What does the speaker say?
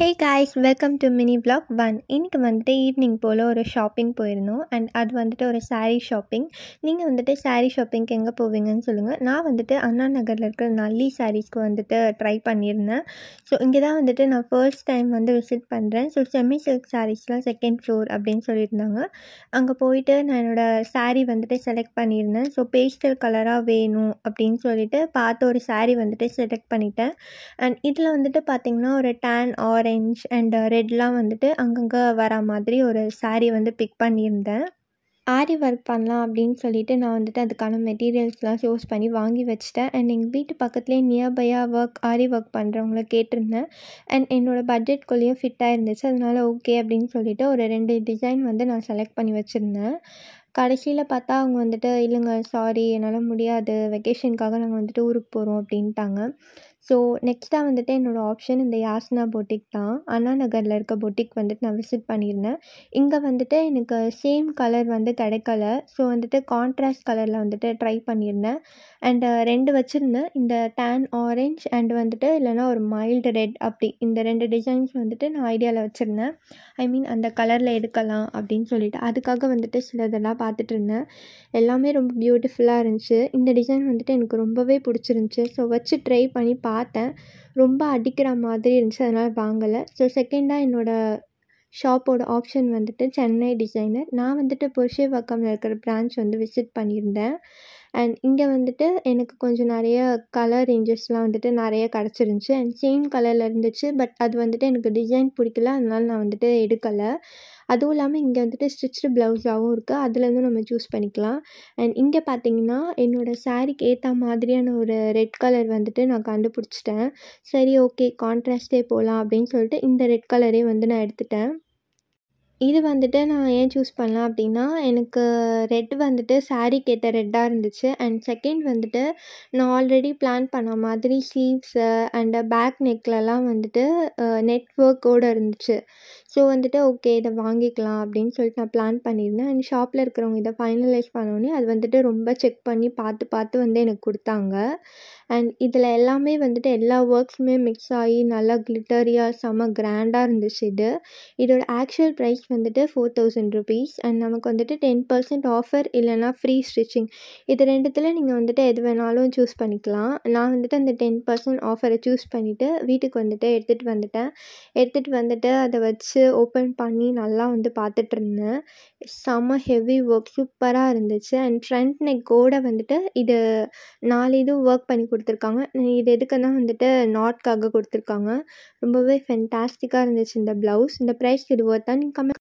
hey guys welcome to mini blog one இன்றைக்கி வந்துட்டு evening போல் ஒரு ஷாப்பிங் போயிருந்தோம் அண்ட் அது வந்துட்டு ஒரு சாரீ ஷாப்பிங் நீங்கள் வந்துட்டு சாரீ ஷாப்பிங்க்கு எங்கே போவீங்கன்னு சொல்லுங்கள் நான் வந்துட்டு அண்ணா நகரில் இருக்கிற நல்லி சாரீஸ்க்கு வந்துட்டு ட்ரை பண்ணியிருந்தேன் ஸோ இங்கே தான் வந்துட்டு நான் ஃபர்ஸ்ட் டைம் வந்து விசிட் பண்ணுறேன் ஸோ செமி சில்க் சாரீஸ்லாம் செகண்ட் ஃப்ளோர் அப்படின்னு சொல்லியிருந்தாங்க அங்கே போயிட்டு நான் என்னோடய சாரீ வந்துட்டு செலக்ட் பண்ணியிருந்தேன் ஸோ பேஸ்டல் கலராக வேணும் அப்படின்னு சொல்லிட்டு பார்த்து ஒரு சாரீ வந்துட்டு செலக்ட் பண்ணிட்டேன் அண்ட் இதில் வந்துட்டு பார்த்திங்கன்னா ஒரு டேன் ஆர் ஆரஞ்ச் அண்ட் ரெட்லாம் வந்துட்டு அங்கங்கே வர மாதிரி ஒரு சாரீ வந்து பிக் பண்ணியிருந்தேன் ஆரி ஒர்க் பண்ணலாம் அப்படின்னு சொல்லிட்டு நான் வந்துட்டு அதுக்கான மெட்டீரியல்ஸ்லாம் சூஸ் பண்ணி வாங்கி வச்சுட்டேன் அண்ட் எங்கள் வீட்டு பக்கத்துலேயே நியர்பையாக ஒர்க் ஆரி ஒர்க் பண்ணுறவங்கள கேட்டிருந்தேன் அண்ட் என்னோடய பட்ஜெட்குள்ளேயும் ஃபிட்டாக இருந்துச்சு அதனால் ஓகே அப்படின்னு சொல்லிட்டு ஒரு ரெண்டு டிசைன் வந்து நான் செலக்ட் பண்ணி வச்சுருந்தேன் கடைசியில் பார்த்தா அவங்க வந்துட்டு இல்லைங்க சாரி என்னால் முடியாது வெக்கேஷனுக்காக நாங்கள் வந்துட்டு ஊருக்கு போகிறோம் அப்படின்ட்டாங்க ஸோ நெக்ஸ்ட்டாக வந்துட்டு என்னோடய ஆப்ஷன் இந்த யாஸ்னா பொட்டிக் தான் அண்ணா நகரில் இருக்க பொட்டிக் வந்துட்டு நான் விசிட் பண்ணியிருந்தேன் இங்கே வந்துட்டு எனக்கு சேம் கலர் வந்து கிடைக்கல ஸோ வந்துட்டு கான்ட்ராஸ்ட் கலரில் வந்துட்டு ட்ரை பண்ணியிருந்தேன் அண்டு ரெண்டு வச்சுருந்தேன் இந்த டேன் ஆரஞ்ச் அண்டு வந்துட்டு இல்லைனா ஒரு மைல்டு ரெட் அப்படி இந்த ரெண்டு டிசைன்ஸ் வந்துட்டு நான் ஐடியாவில் வச்சுருந்தேன் ஐ மீன் அந்த கலரில் எடுக்கலாம் அப்படின்னு சொல்லிட்டு அதுக்காக வந்துட்டு சிலதெல்லாம் பார்த்துட்டு இருந்தேன் எல்லாமே ரொம்ப பியூட்டிஃபுல்லாக இருந்துச்சு இந்த டிசைன் வந்துட்டு எனக்கு ரொம்பவே பிடிச்சிருந்துச்சி ஸோ வச்சு ட்ரை பண்ணி பா பார்த்தேன் ரொம்ப அடிக்கிற மாதிரி இருந்துச்சு அதனால் வாங்கலை ஸோ செகண்டாக என்னோடய ஷாப்போட ஆப்ஷன் வந்துட்டு சென்னை டிசைனர் நான் வந்துட்டு புருஷவாக்கமில் இருக்கிற பிரான்ச் வந்து விசிட் பண்ணியிருந்தேன் அண்ட் இங்கே வந்துட்டு எனக்கு கொஞ்சம் நிறைய கலர் ரேஞ்சஸ்லாம் வந்துட்டு நிறைய கிடச்சிருந்துச்சி அண்ட் சேம் கலரில் இருந்துச்சு பட் அது வந்துட்டு எனக்கு டிசைன் பிடிக்கல அதனால் நான் வந்துட்டு எடுக்கலை அதுவும் இல்லாமல் இங்கே வந்துட்டு ஸ்டிச்சு ப்ளவுஸாகவும் இருக்குது அதுலேருந்து நம்ம சூஸ் பண்ணிக்கலாம் அண்ட் இங்கே பார்த்தீங்கன்னா என்னோடய சாரீக்கு ஏற்ற மாதிரியான ஒரு ரெட் கலர் வந்துட்டு நான் கண்டுபிடிச்சிட்டேன் சரி ஓகே கான்ட்ராஸ்டே போகலாம் அப்படின்னு சொல்லிட்டு இந்த ரெட் கலரே வந்து நான் எடுத்துட்டேன் இது வந்துட்டு நான் ஏன் சூஸ் பண்ணலாம் அப்படின்னா எனக்கு ரெட் வந்துட்டு சாரீக்கு கேட்ட ரெட்டாக இருந்துச்சு அண்ட் செகண்ட் வந்துட்டு நான் ஆல்ரெடி பிளான் பண்ண மாதிரி ஸ்லீவ்ஸு அண்டு பேக் நெக்லலாம் வந்துட்டு நெட் ஒர்க்கோடு இருந்துச்சு ஸோ வந்துட்டு ஓகே இதை வாங்கிக்கலாம் அப்படின்னு சொல்லிட்டு நான் பிளான் பண்ணியிருந்தேன் அண்ட் ஷாப்பில் இருக்கிறவங்க இதை ஃபைனலைஸ் பண்ணோன்னே அது வந்துட்டு ரொம்ப செக் பண்ணி பார்த்து பார்த்து வந்து எனக்கு கொடுத்தாங்க அண்ட் இதில் எல்லாமே வந்துட்டு எல்லா ஒர்க்ஸுமே மிக்ஸ் ஆகி நல்லா கிளிட்டரியாக செம்ம கிராண்டாக இருந்துச்சு இது இதோட ஆக்சுவல் ப்ரைஸ் வந்துட்டு ஃபோர் தௌசண்ட் ருபீஸ் அண்ட் நமக்கு வந்துட்டு டென் பர்சன்ட் ஆஃபர் இல்லைனா ஃப்ரீ ஸ்டிச்சிங் இது ரெண்டுத்தில் நீங்கள் வந்துட்டு எது வேணாலும் சூஸ் பண்ணிக்கலாம் நான் வந்துட்டு அந்த டென் பர்சன்ட் ஆஃபரை சூஸ் பண்ணிவிட்டு வீட்டுக்கு வந்துட்டு எடுத்துகிட்டு வந்துட்டேன் எடுத்துகிட்டு வந்துட்டு அதை வச்சு ஓப்பன் பண்ணி நல்லா வந்து பார்த்துட்ருந்தேன் செம ஹெவி ஒர்க் சூப்பராக இருந்துச்சு அண்ட் ஃப்ரண்ட் நெக் கூட வந்துட்டு இது நாலு இது ஒர்க் பண்ணி கொடுத்துருக்காங்க இது எதுக்குன்னா வந்துட்டு நாட்காக கொடுத்துருக்காங்க ரொம்பவே ஃபென்டாஸ்டிக்காக இருந்துச்சு இந்த ப்ளவுஸ் இந்த ப்ரைஸ் இது ஒர்த்தான் நீங்கள் கம்மி